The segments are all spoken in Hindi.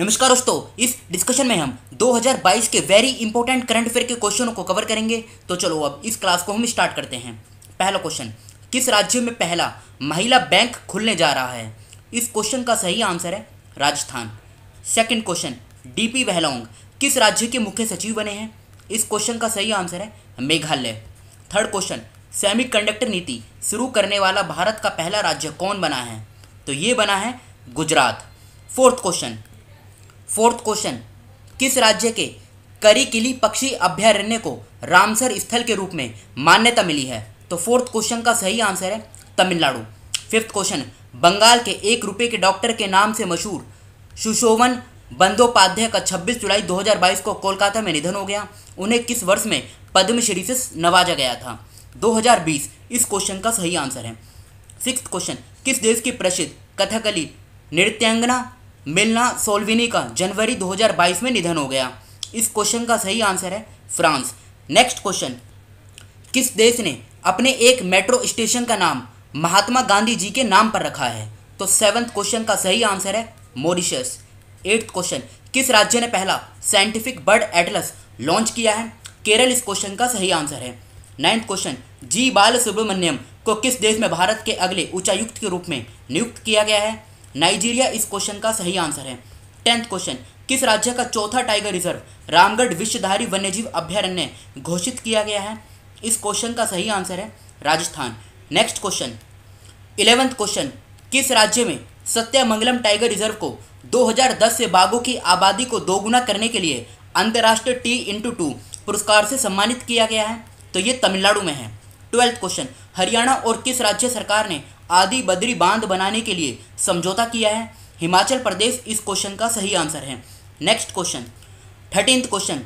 नमस्कार दोस्तों इस डिस्कशन में हम 2022 के वेरी इंपॉर्टेंट करंट अफेयर के क्वेश्चनों को कवर करेंगे तो चलो अब इस क्लास को हम स्टार्ट करते हैं पहला क्वेश्चन किस राज्य में पहला महिला बैंक खुलने जा रहा है इस क्वेश्चन का सही आंसर है राजस्थान सेकंड क्वेश्चन डीपी वहलोंग किस राज्य के मुख्य सचिव बने हैं इस क्वेश्चन का सही आंसर है मेघालय थर्ड क्वेश्चन कंडक्टर नीति शुरू करने वाला भारत का पहला राज्य कौन बना है तो ये बना है Gujarat fourth question fourth question किस राज्य के करी किली पक्षी अभ्यारण्य को रामसर स्थल के रूप में मान्यता मिली है तो फोर्थ क्वेश्चन का सही आंसर है तमिलनाडु फिफ्थ क्वेश्चन बंगाल के एक रुपये के डॉक्टर के नाम से मशहूर सुशोभन बंदोपाध्याय का 26 जुलाई 2022 को कोलकाता में निधन हो गया उन्हें किस वर्ष में पद्मश्री से नवाजा गया था 2020 इस क्वेश्चन का सही आंसर है सिक्स क्वेश्चन किस देश की प्रसिद्ध कथकली नृत्यांगना मिलना सोलविनी का जनवरी 2022 में निधन हो गया इस क्वेश्चन का सही आंसर है फ्रांस नेक्स्ट क्वेश्चन किस देश ने अपने एक मेट्रो स्टेशन का नाम महात्मा गांधी जी के नाम पर रखा है तो सेवन्थ क्वेश्चन का सही आंसर है मॉरिशस एट्थ क्वेश्चन किस राज्य ने पहला साइंटिफिक बर्ड एटलस लॉन्च किया है केरल इस क्वेश्चन का सही आंसर है नाइन्थ क्वेश्चन जी बाल सुब्रमण्यम को किस देश में भारत के अगले उच्चायुक्त के रूप में नियुक्त किया गया है नाइजीरिया इस क्वेश्चन का सही आंसर है टेंथ क्वेश्चन किस राज्य का चौथा टाइगर रिजर्व रामगढ़ विश्वधारी वन्यजीव अभ्यारण्य घोषित किया गया है इस क्वेश्चन का सही आंसर है Rajasthan next question eleventh question किस राज्य में सत्यामंगलम टाइगर रिजर्व को 2010 से बाघों की आबादी को दोगुना करने के लिए अंतर्राष्ट्रीय टी इंटू टू पुरस्कार से सम्मानित किया गया है तो ये तमिलनाडु में है ट्वेल्थ क्वेश्चन हरियाणा और किस राज्य सरकार ने आदि बद्री बांध बनाने के लिए समझौता किया है हिमाचल प्रदेश इस क्वेश्चन का सही आंसर है नेक्स्ट क्वेश्चन थर्टींथ क्वेश्चन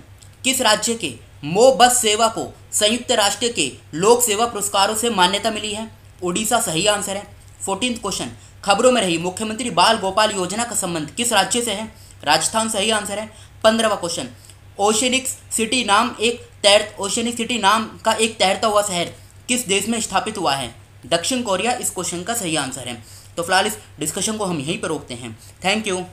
किस राज्य के मो बस सेवा को संयुक्त राष्ट्र के लोक सेवा पुरस्कारों से मान्यता मिली है ओडिशा सही आंसर है फोर्टीन क्वेश्चन खबरों में रही मुख्यमंत्री बाल गोपाल योजना का संबंध किस राज्य से है राजस्थान सही आंसर है पंद्रहवा क्वेश्चन ओशनिक्स सिटी नाम एक तैर ओशनिक सिटी नाम का एक तैरता हुआ शहर किस देश में स्थापित हुआ है दक्षिण कोरिया इस क्वेश्चन का सही आंसर है तो फिलहाल इस डिस्कशन को हम यहीं पर रोकते हैं थैंक यू